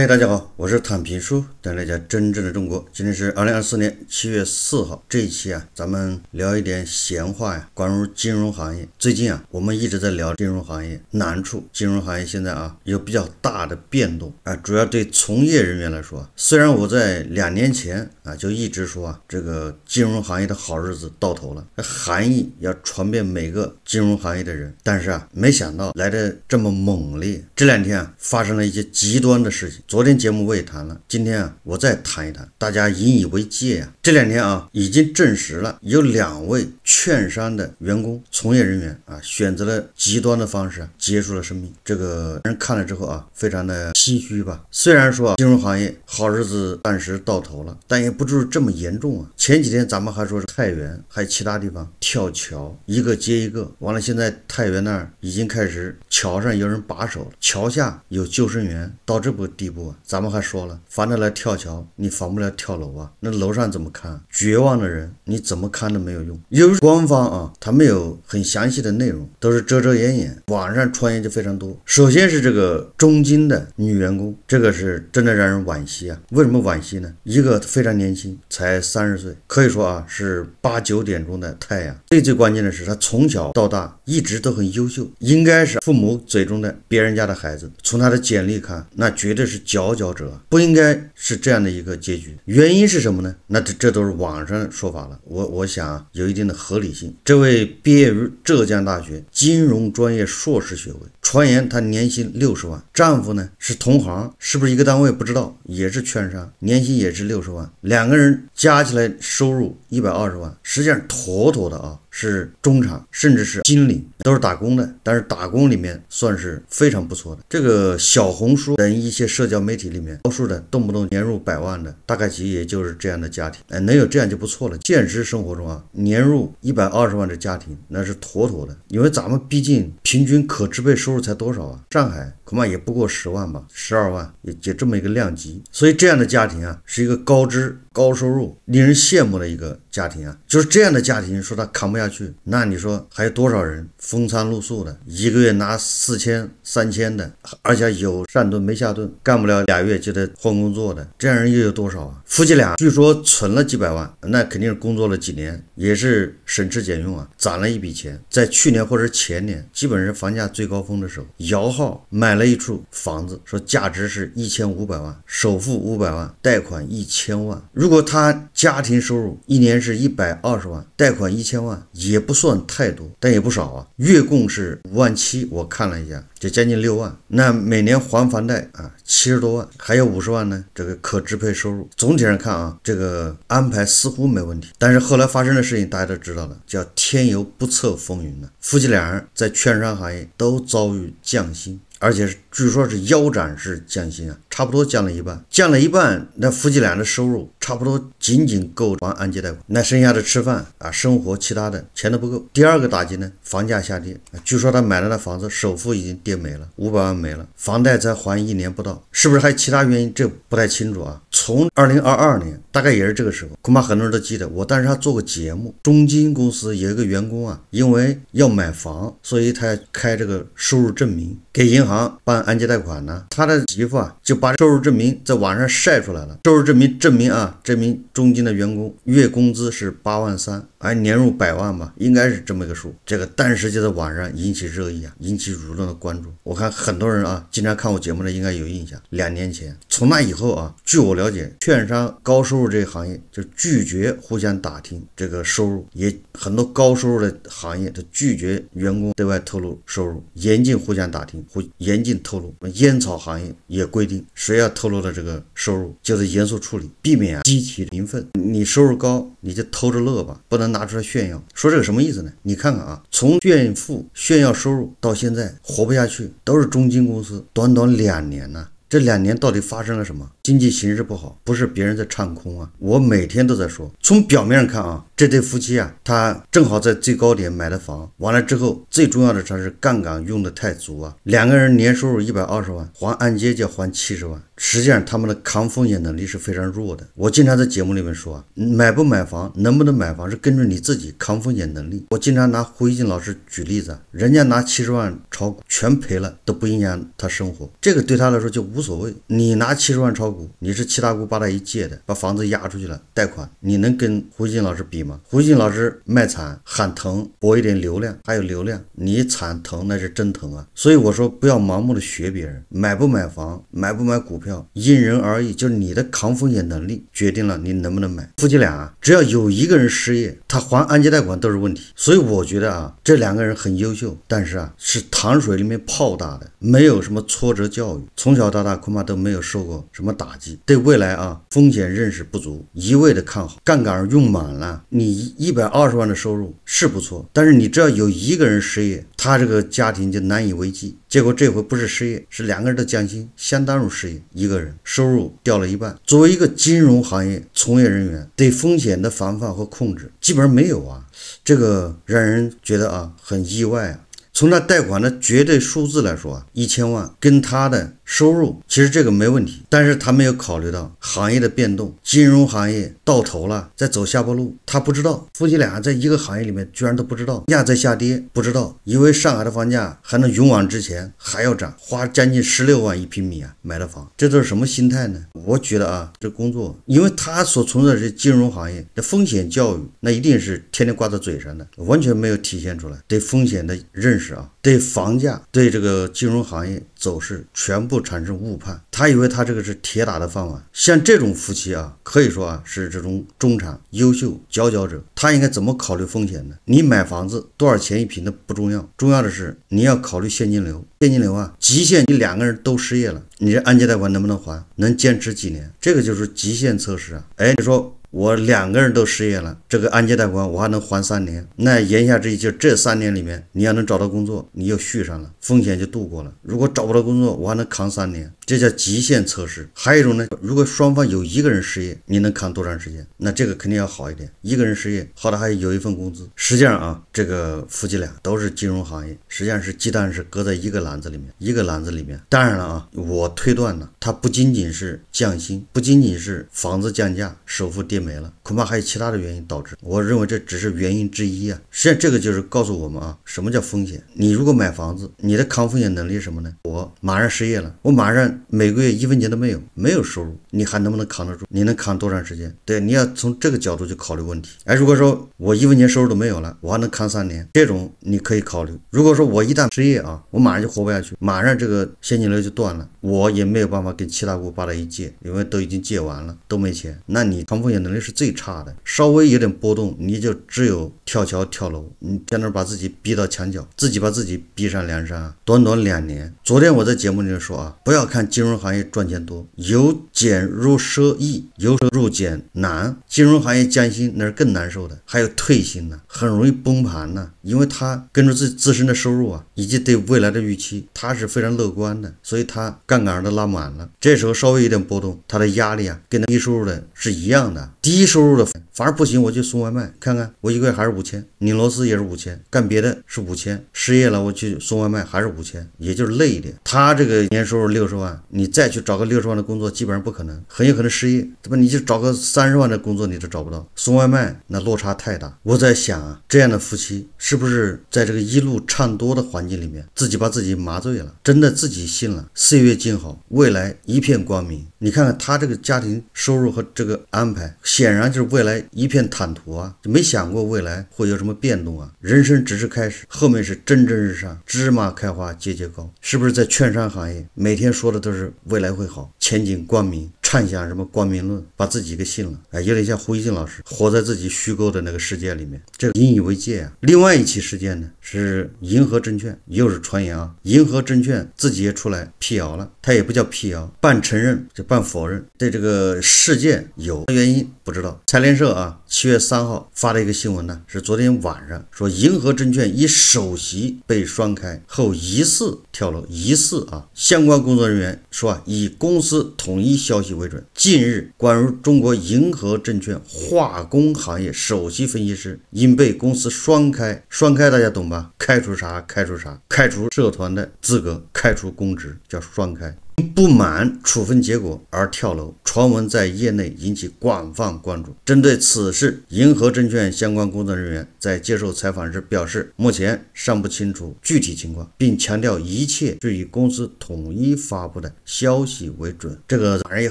嗨，大家好，我是坦平叔，带来家真正的中国。今天是二零二四年七月四号，这一期啊，咱们聊一点闲话呀，关于金融行业。最近啊，我们一直在聊金融行业难处，金融行业现在啊有比较大的变动啊，主要对从业人员来说虽然我在两年前啊就一直说啊，这个金融行业的好日子到头了，含义要传遍每个金融行业的人，但是啊，没想到来的这么猛烈。这两天啊，发生了一些极端的事情。昨天节目我也谈了，今天啊，我再谈一谈，大家引以为戒呀。这两天啊，已经证实了有两位券商的员工从业人员啊，选择了极端的方式结束了生命。这个人看了之后啊，非常的唏嘘吧。虽然说金融行业好日子暂时到头了，但也不至于这么严重啊。前几天咱们还说是太原，还有其他地方跳桥一个接一个，完了现在太原那儿已经开始桥上有人把守，桥下有救生员，到这步地步。咱们还说了，防得来跳桥，你防不了跳楼啊。那楼上怎么看？绝望的人，你怎么看都没有用。于官方啊，他没有很详细的内容，都是遮遮掩掩。网上传言就非常多。首先是这个中金的女员工，这个是真的让人惋惜啊。为什么惋惜呢？一个非常年轻，才三十岁，可以说啊是八九点钟的太阳。最最关键的是，她从小到大一直都很优秀，应该是父母嘴中的别人家的孩子。从她的简历看，那绝对是。佼佼者不应该是这样的一个结局，原因是什么呢？那这这都是网上说法了，我我想有一定的合理性。这位毕业于浙江大学金融专业硕士学位，传言她年薪六十万，丈夫呢是同行，是不是一个单位不知道，也是券商，年薪也是六十万，两个人加起来收入一百二十万，实际上妥妥的啊。是中产，甚至是经理，都是打工的。但是打工里面算是非常不错的。这个小红书等一些社交媒体里面，多数的动不动年入百万的，大概其实也就是这样的家庭。哎，能有这样就不错了。现实生活中啊，年入一百二十万的家庭那是妥妥的。因为咱们毕竟平均可支配收入才多少啊？上海恐怕也不过十万吧，十二万也就这么一个量级。所以这样的家庭啊，是一个高知。高收入、令人羡慕的一个家庭啊，就是这样的家庭，说他扛不下去，那你说还有多少人风餐露宿的，一个月拿四千、三千的，而且有上顿没下顿，干不了俩月就得换工作的，这样人又有多少啊？夫妻俩据说存了几百万，那肯定是工作了几年，也是省吃俭用啊，攒了一笔钱，在去年或者前年，基本是房价最高峰的时候，摇号买了一处房子，说价值是一千五百万，首付五百万，贷款一千万。如果他家庭收入一年是一百二十万，贷款一千万也不算太多，但也不少啊。月供是五万七，我看了一下，就将近六万。那每年还房贷啊，七十多万，还有五十万呢。这个可支配收入总体上看啊，这个安排似乎没问题。但是后来发生的事情大家都知道了，叫天有不测风云了。夫妻俩人在券商行业都遭遇降薪，而且是。据说是腰斩式降薪啊，差不多降了一半，降了一半，那夫妻俩的收入差不多仅仅够还按揭贷款，那剩下的吃饭啊、生活其他的钱都不够。第二个打击呢，房价下跌，据说他买了那房子，首付已经跌没了，五百万没了，房贷才还一年不到，是不是还有其他原因？这不太清楚啊。从二零二二年，大概也是这个时候，恐怕很多人都记得我当时还做过节目，中金公司有一个员工啊，因为要买房，所以他开这个收入证明给银行办。按揭贷款呢？他的媳妇啊，就把收入证明在网上晒出来了。收入证明证明啊，这名中金的员工月工资是八万三。哎，年入百万吧，应该是这么一个数。这个当时就在网上引起热议啊，引起舆论的关注。我看很多人啊，经常看我节目的应该有印象。两年前，从那以后啊，据我了解，券商高收入这个行业就拒绝互相打听这个收入，也很多高收入的行业都拒绝员工对外透露收入，严禁互相打听，或严禁透露。烟草行业也规定，谁要透露了这个收入，就是严肃处理，避免激起民愤。你收入高，你就偷着乐吧，不能。拿出来炫耀，说这个什么意思呢？你看看啊，从炫富、炫耀收入到现在活不下去，都是中金公司短短两年呢。这两年到底发生了什么？经济形势不好，不是别人在唱空啊。我每天都在说，从表面上看啊，这对夫妻啊，他正好在最高点买的房，完了之后最重要的他是杠杆用的太足啊，两个人年收入一百二十万，还按揭就还七十万。实际上，他们的抗风险能力是非常弱的。我经常在节目里面说买不买房，能不能买房，是根据你自己抗风险能力。我经常拿胡一进老师举例子人家拿七十万炒股全赔了，都不影响他生活，这个对他来说就无所谓。你拿七十万炒股，你是七大姑八大姨借的，把房子押出去了贷款，你能跟胡一进老师比吗？胡一进老师卖惨喊疼，博一点流量，还有流量。你惨疼那是真疼啊。所以我说，不要盲目的学别人，买不买房，买不买股票。因人而异，就是你的抗风险能力决定了你能不能买。夫妻俩只要有一个人失业，他还按揭贷款都是问题。所以我觉得啊，这两个人很优秀，但是啊，是糖水里面泡大的。没有什么挫折教育，从小到大恐怕都没有受过什么打击，对未来啊风险认识不足，一味的看好，杠杆用满了。你一百二十万的收入是不错，但是你只要有一个人失业，他这个家庭就难以为继。结果这回不是失业，是两个人的降薪，相当于失业一个人，收入掉了一半。作为一个金融行业从业人员，对风险的防范和控制基本上没有啊，这个让人觉得啊很意外啊。从那贷款的绝对数字来说，一千万跟他的。收入其实这个没问题，但是他没有考虑到行业的变动，金融行业到头了，在走下坡路，他不知道。夫妻俩在一个行业里面，居然都不知道房价在下跌，不知道，以为上海的房价还能勇往直前，还要涨，花将近十六万一平米啊，买了房，这都是什么心态呢？我觉得啊，这工作，因为他所从事是金融行业，那风险教育那一定是天天挂在嘴上的，完全没有体现出来对风险的认识啊。对房价、对这个金融行业走势全部产生误判，他以为他这个是铁打的饭碗。像这种夫妻啊，可以说啊是这种中产优秀佼佼者，他应该怎么考虑风险呢？你买房子多少钱一平的不重要，重要的是你要考虑现金流。现金流啊，极限你两个人都失业了，你这按揭贷款能不能还能坚持几年？这个就是极限测试啊！哎，你说。我两个人都失业了，这个按揭贷款我还能还三年。那言下之意就是这三年里面，你要能找到工作，你又续上了，风险就度过了。如果找不到工作，我还能扛三年。这叫极限测试，还有一种呢，如果双方有一个人失业，你能扛多长时间？那这个肯定要好一点，一个人失业，好歹还有一份工资。实际上啊，这个夫妻俩都是金融行业，实际上是鸡蛋是搁在一个篮子里面，一个篮子里面。当然了啊，我推断呢，它不仅仅是降薪，不仅仅是房子降价，首付跌没了。恐怕还有其他的原因导致，我认为这只是原因之一啊。实际上，这个就是告诉我们啊，什么叫风险？你如果买房子，你的抗风险能力是什么呢？我马上失业了，我马上每个月一分钱都没有，没有收入，你还能不能扛得住？你能扛多长时间？对，你要从这个角度去考虑问题。哎，如果说我一分钱收入都没有了，我还能扛三年，这种你可以考虑。如果说我一旦失业啊，我马上就活不下去，马上这个现金流就断了，我也没有办法跟七大姑八大姨借，因为都已经借完了，都没钱。那你抗风险能力是最。差的稍微有点波动，你就只有跳桥跳楼，你在那把自己逼到墙角，自己把自己逼上梁山。短短两年，昨天我在节目里面说啊，不要看金融行业赚钱多，由俭入奢易，由奢入俭难。金融行业降薪那是更难受的，还有退薪呢，很容易崩盘呢，因为他根据自自身的收入啊，以及对未来的预期，他是非常乐观的，所以他杠杆都拉满了。这时候稍微有点波动，他的压力啊，跟低收入的是一样的，低收。收入的反而不行，我就送外卖，看看我一个月还是五千，拧螺丝也是五千，干别的是五千，失业了我去送外卖还是五千，也就是累一点。他这个年收入六十万，你再去找个六十万的工作基本上不可能，很有可能失业。怎么你就找个三十万的工作你都找不到？送外卖那落差太大。我在想，啊，这样的夫妻是不是在这个一路唱多的环境里面，自己把自己麻醉了，真的自己信了岁月静好，未来一片光明？你看看他这个家庭收入和这个安排，显然。就是未来一片坦途啊，就没想过未来会有什么变动啊。人生只是开始，后面是蒸蒸日上，芝麻开花节节高，是不是？在券商行业，每天说的都是未来会好，前景光明。看一下什么《光明论》，把自己给信了，哎，有点像胡锡进老师活在自己虚构的那个世界里面，这个引以为戒啊。另外一起事件呢是银河证券，又是传言啊，银河证券自己也出来辟谣了，它也不叫辟谣，半承认就半否认，对这个事件有原因不知道。财联社啊。七月三号发了一个新闻呢，是昨天晚上说银河证券一首席被双开后疑似跳楼，疑似啊，相关工作人员说啊，以公司统一消息为准。近日，关于中国银河证券化工行业首席分析师因被公司双开，双开大家懂吧？开除啥？开除啥？开除社团的资格，开除公职，叫双开。不满处分结果而跳楼，传闻在业内引起广泛关注。针对此事，银河证券相关工作人员在接受采访时表示，目前尚不清楚具体情况，并强调一切是以公司统一发布的消息为准。这个反正有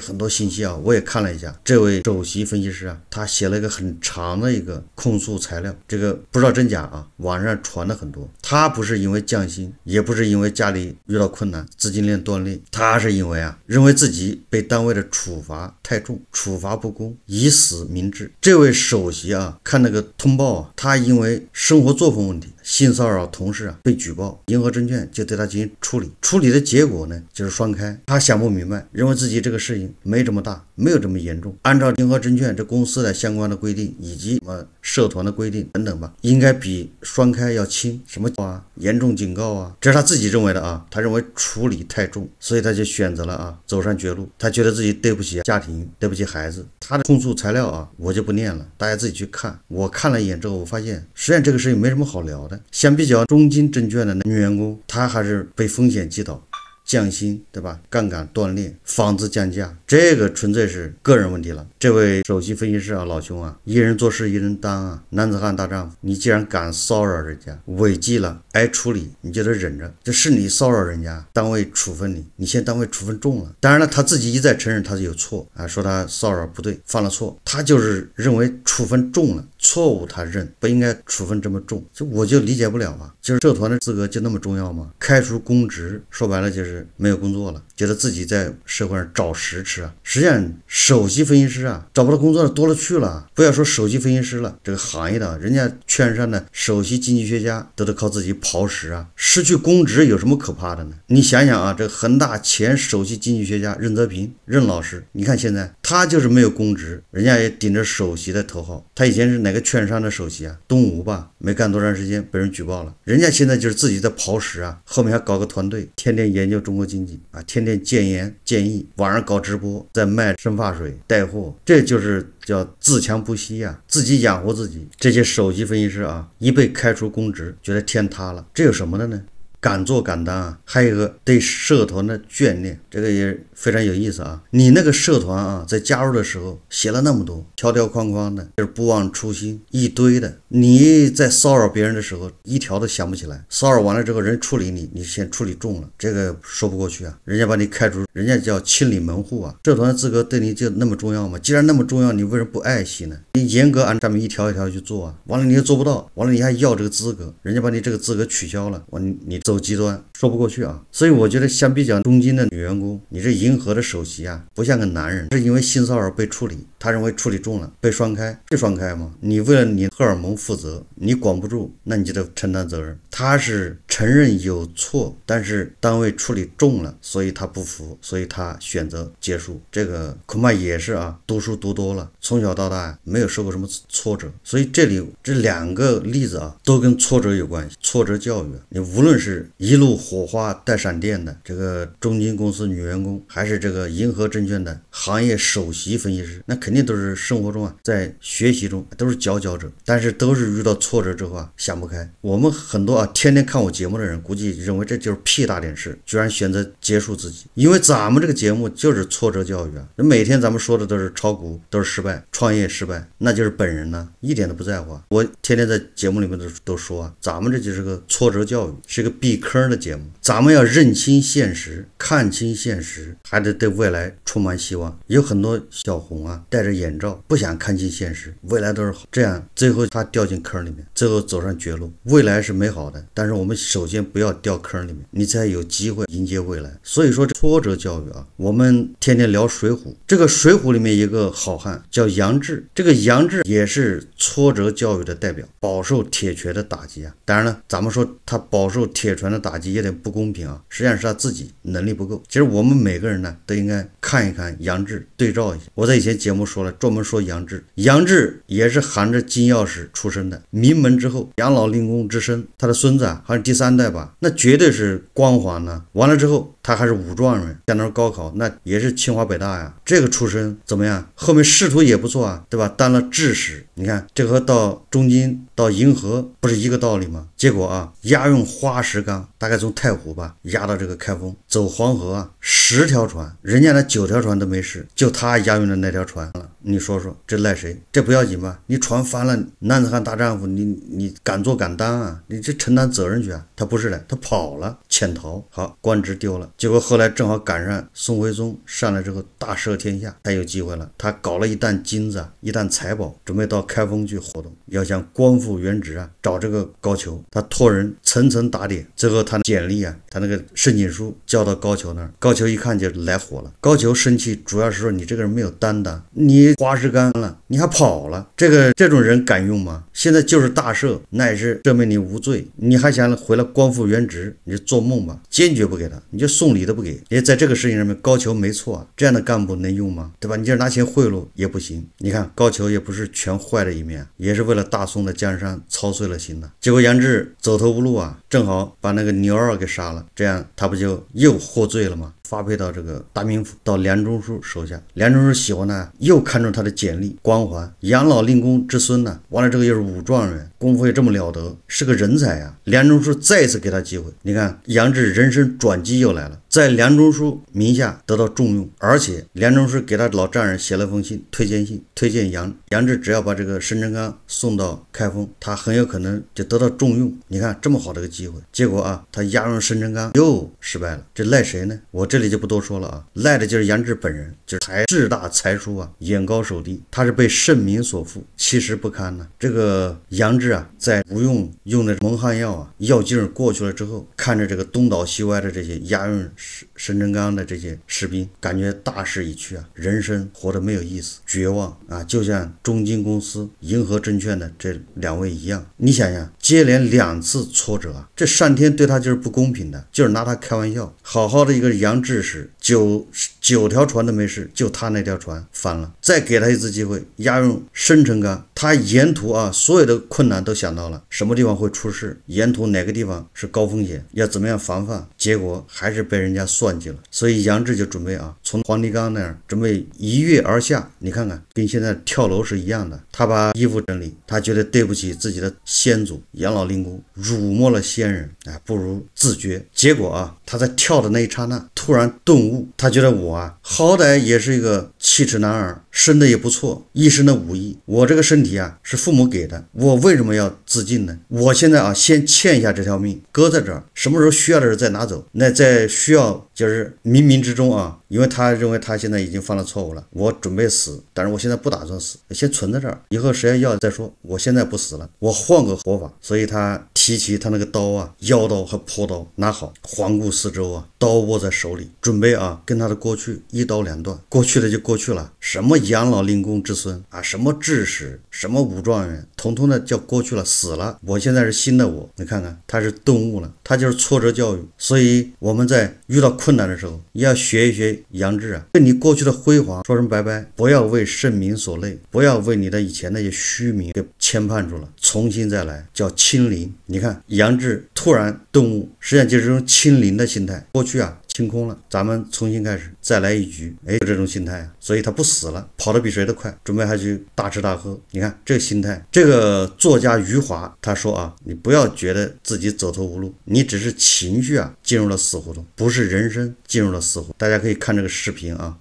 很多信息啊，我也看了一下，这位首席分析师啊，他写了一个很长的一个控诉材料，这个不知道真假啊，网上传了很多。他不是因为降薪，也不是因为家里遇到困难，资金链断裂，他。是因为啊，认为自己被单位的处罚太重，处罚不公，以死明志。这位首席啊，看那个通报啊，他因为生活作风问题。性骚扰同事啊，被举报，银河证券就对他进行处理。处理的结果呢，就是双开。他想不明白，认为自己这个事情没这么大，没有这么严重。按照银河证券这公司的相关的规定，以及什么社团的规定等等吧，应该比双开要轻，什么啊，严重警告啊，这是他自己认为的啊。他认为处理太重，所以他就选择了啊，走上绝路。他觉得自己对不起家庭，对不起孩子。他的控诉材料啊，我就不念了，大家自己去看。我看了一眼之后，我发现实际上这个事情没什么好聊的。相比较中金证券的女员工，她还是被风险击倒。降薪对吧？杠杆断裂，房子降价，这个纯粹是个人问题了。这位首席分析师啊，老兄啊，一人做事一人当啊，男子汉大丈夫。你既然敢骚扰人家，违纪了挨处理，你就得忍着。这是你骚扰人家，单位处分你，你现在单位处分重了。当然了，他自己一再承认他是有错啊，说他骚扰不对，犯了错，他就是认为处分重了。错误他认不应该处分这么重，就我就理解不了啊！就是社团的资格就那么重要吗？开除公职说白了就是没有工作了。觉得自己在社会上找食吃啊，实际上首席分析师啊，找不到工作的多了去了。不要说首席分析师了，这个行业的，人家券商的首席经济学家都得靠自己刨食啊。失去公职有什么可怕的呢？你想想啊，这个恒大前首席经济学家任泽平任老师，你看现在他就是没有公职，人家也顶着首席的头号。他以前是哪个券商的首席啊？东吴吧，没干多长时间被人举报了。人家现在就是自己在刨食啊，后面还搞个团队，天天研究中国经济啊，天天。建言建议，晚上搞直播，在卖生发水带货，这就是叫自强不息啊，自己养活自己。这些首席分析师啊，一被开除公职，觉得天塌了，这有什么的呢？敢做敢当啊，还有一个对社团的眷恋，这个也非常有意思啊。你那个社团啊，在加入的时候写了那么多条条框框的，就是不忘初心一堆的。你在骚扰别人的时候，一条都想不起来。骚扰完了之后，人处理你，你先处理重了，这个说不过去啊。人家把你开除，人家叫清理门户啊。社团资格对你就那么重要吗？既然那么重要，你为什么不爱惜呢？你严格按照面一条一条去做啊。完了你又做不到，完了你还要这个资格，人家把你这个资格取消了。完你走极端说不过去啊。所以我觉得相比较中金的女员工，你这银河的首席啊，不像个男人，是因为性骚扰被处理。他认为处理重了，被双开是双开吗？你为了你荷尔蒙负责，你管不住，那你就得承担责任。他是。承认有错，但是单位处理重了，所以他不服，所以他选择结束。这个恐怕也是啊，读书读多了，从小到大没有受过什么挫折，所以这里这两个例子啊，都跟挫折有关系。挫折教育，你无论是一路火花带闪电的这个中金公司女员工，还是这个银河证券的行业首席分析师，那肯定都是生活中啊，在学习中都是佼佼者，但是都是遇到挫折之后啊，想不开。我们很多啊，天天看我节。目。的人估计认为这就是屁大点事，居然选择结束自己。因为咱们这个节目就是挫折教育啊，那每天咱们说的都是炒股都是失败，创业失败，那就是本人呢一点都不在乎。我天天在节目里面都都说啊，咱们这就是个挫折教育，是个避坑的节目。咱们要认清现实，看清现实，还得对未来充满希望。有很多小红啊戴着眼罩，不想看清现实，未来都是好，这样最后他掉进坑里面，最后走上绝路。未来是美好的，但是我们。首先不要掉坑里面，你才有机会迎接未来。所以说挫折教育啊，我们天天聊《水浒》，这个《水浒》里面一个好汉叫杨志，这个杨志也是挫折教育的代表，饱受铁拳的打击啊。当然了，咱们说他饱受铁拳的打击有点不公平啊，实际上是他自己能力不够。其实我们每个人呢都应该看一看杨志，对照一下。我在以前节目说了，专门说杨志，杨志也是含着金钥匙出生的，名门之后，养老令公之身，他的孙子啊，还是第。三代吧，那绝对是光环呢。完了之后，他还是武状元，相当高考那也是清华北大呀。这个出身怎么样？后面仕途也不错啊，对吧？当了制使，你看这和到中金到银河不是一个道理吗？结果啊，押运花石纲，大概从太湖吧，押到这个开封，走黄河啊。十条船，人家那九条船都没事，就他押运的那条船了。你说说，这赖谁？这不要紧吧？你船翻了，男子汉大丈夫，你你敢做敢当啊？你这承担责任去啊！他不是的，他跑了，潜逃，好，官职丢了。结果后来正好赶上宋徽宗上来之后大赦天下，他有机会了。他搞了一担金子一担财宝，准备到开封去活动，要向官复原职啊，找这个高俅。他托人层层打点，最后他简历啊，他那个申请书交到高俅那儿，高俅一。看就来火了，高俅生气，主要是说你这个人没有担当，你花石干了，你还跑了，这个这种人敢用吗？现在就是大赦，那也是证明你无罪，你还想回来光复原职？你就做梦吧，坚决不给他，你就送礼都不给。因为在这个事情上面，高俅没错，这样的干部能用吗？对吧？你就是拿钱贿赂也不行。你看高俅也不是全坏的一面，也是为了大宋的江山操碎了心呢。结果杨志走投无路啊，正好把那个牛二给杀了，这样他不就又获罪了吗？发配到这个大名府，到梁中书手下。梁中书喜欢他，又看中他的简历光环，养老令公之孙呢，完了这个又是武状元，功夫也这么了得，是个人才啊！梁中书再一次给他机会，你看杨志人生转机又来了，在梁中书名下得到重用，而且梁中书给他老丈人写了封信，推荐信，推荐杨杨志，只要把这个生辰纲送到开封，他很有可能就得到重用。你看这么好的个机会，结果啊，他押入生辰纲又失败了，这赖谁呢？我这。这里就不多说了啊，赖的就是杨志本人，就是才智大才疏啊，眼高手低，他是被圣明所负，其实不堪呢。这个杨志啊，在吴用用的蒙汗药啊药劲儿过去了之后，看着这个东倒西歪的这些押运使。深辰刚的这些士兵感觉大势已去啊，人生活得没有意思，绝望啊！就像中金公司、银河证券的这两位一样，你想想，接连两次挫折啊，这上天对他就是不公平的，就是拿他开玩笑。好好的一个杨志是。九九条船都没事，就他那条船翻了。再给他一次机会，押运生辰纲，他沿途啊，所有的困难都想到了，什么地方会出事，沿途哪个地方是高风险，要怎么样防范。结果还是被人家算计了。所以杨志就准备啊，从黄泥冈那儿准备一跃而下。你看看，跟现在跳楼是一样的。他把衣服整理，他觉得对不起自己的先祖杨老令公，辱没了先人，哎，不如自绝。结果啊，他在跳的那一刹那。突然顿悟，他觉得我啊，好歹也是一个。七尺男儿生的也不错，一身的武艺。我这个身体啊，是父母给的，我为什么要自尽呢？我现在啊，先欠下这条命，搁在这儿，什么时候需要的时候再拿走。那在需要就是冥冥之中啊，因为他认为他现在已经犯了错误了，我准备死，但是我现在不打算死，先存在这儿，以后谁要要再说。我现在不死了，我换个活法。所以他提起他那个刀啊，腰刀和破刀拿好，环顾四周啊，刀握在手里，准备啊，跟他的过去一刀两断，过去的就过去。去了什么养老令公之孙啊？什么志士，什么武状元，统统的叫过去了，死了。我现在是新的我，你看看他是顿悟了，他就是挫折教育。所以我们在遇到困难的时候，要学一学杨志啊，跟你过去的辉煌说声拜拜，不要为盛名所累，不要为你的以前那些虚名给牵绊住了，重新再来叫清零。你看杨志突然顿悟，实际上就是用清零的心态，过去啊。清空了，咱们重新开始，再来一局。哎，这种心态啊，所以他不死了，跑得比谁都快，准备还去大吃大喝。你看这心态，这个作家余华他说啊，你不要觉得自己走投无路，你只是情绪啊进入了死胡同，不是人生进入了死胡同。大家可以看这个视频啊，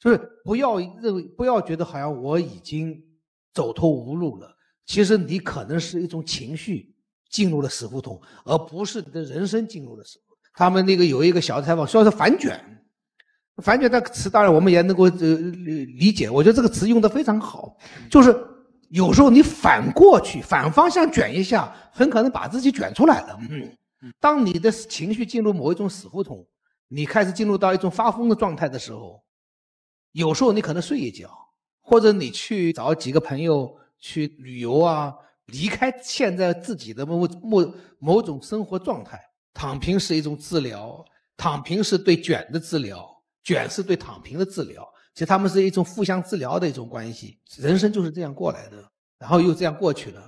就是不要认为，不要觉得好像我已经走投无路了，其实你可能是一种情绪进入了死胡同，而不是你的人生进入了死。他们那个有一个小采访，说是反卷，反卷这个词，当然我们也能够呃理解。我觉得这个词用的非常好，就是有时候你反过去，反方向卷一下，很可能把自己卷出来了。嗯，当你的情绪进入某一种死胡同，你开始进入到一种发疯的状态的时候，有时候你可能睡一觉，或者你去找几个朋友去旅游啊，离开现在自己的某某某种生活状态。躺平是一种治疗，躺平是对卷的治疗，卷是对躺平的治疗，其实他们是一种互相治疗的一种关系，人生就是这样过来的，然后又这样过去了。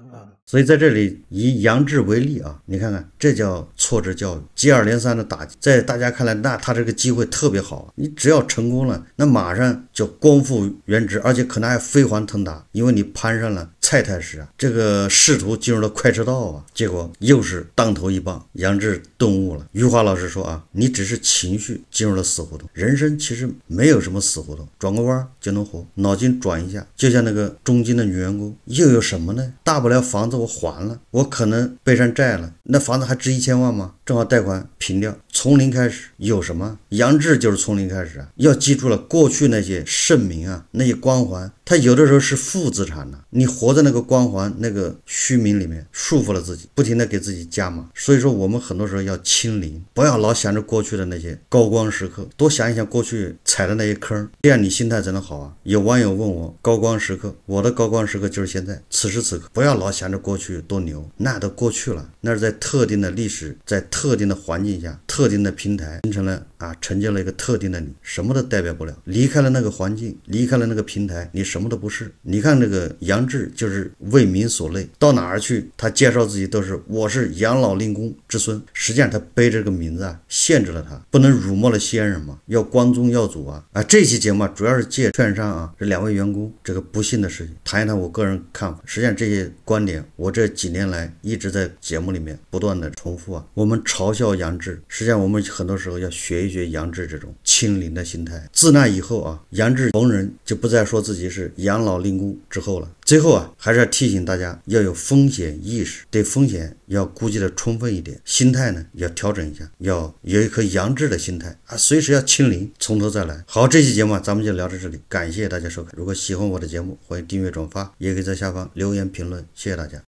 所以在这里以杨志为例啊，你看看这叫挫折教育，接二连三的打击，在大家看来，那他这个机会特别好，你只要成功了，那马上就光复原职，而且可能还飞黄腾达，因为你攀上了蔡太师啊，这个仕途进入了快车道啊。结果又是当头一棒，杨志顿悟了。余华老师说啊，你只是情绪进入了死胡同，人生其实没有什么死胡同，转个弯就能活，脑筋转一下。就像那个中金的女员工，又有什么呢？大不了房子。我还了，我可能背上债了。那房子还值一千万吗？正好贷款平掉，从零开始。有什么？杨志就是从零开始啊！要记住了，过去那些盛名啊，那些光环。他有的时候是负资产的，你活在那个光环、那个虚名里面，束缚了自己，不停的给自己加码。所以说，我们很多时候要清零，不要老想着过去的那些高光时刻，多想一想过去踩的那些坑，这样你心态才能好啊。有网友问我高光时刻，我的高光时刻就是现在，此时此刻，不要老想着过去多牛，那都过去了，那是在特定的历史、在特定的环境下、特定的平台形成了。啊，成就了一个特定的你，什么都代表不了。离开了那个环境，离开了那个平台，你什么都不是。你看那个杨志，就是为民所累，到哪儿去，他介绍自己都是“我是养老令公之孙”。实际上，他背这个名字啊，限制了他，不能辱没了先人嘛，要光宗耀祖啊。啊，这期节目主要是借券商啊，这两位员工这个不幸的事情，谈一谈我个人看法。实际上，这些观点我这几年来一直在节目里面不断的重复啊。我们嘲笑杨志，实际上我们很多时候要学。绝杨志这种清零的心态。自那以后啊，杨志逢人就不再说自己是养老领股之后了。最后啊，还是要提醒大家要有风险意识，对风险要估计的充分一点，心态呢要调整一下，要有一颗杨志的心态啊，随时要清零，从头再来。好，这期节目啊，咱们就聊到这里，感谢大家收看。如果喜欢我的节目，欢迎订阅转发，也可以在下方留言评论，谢谢大家。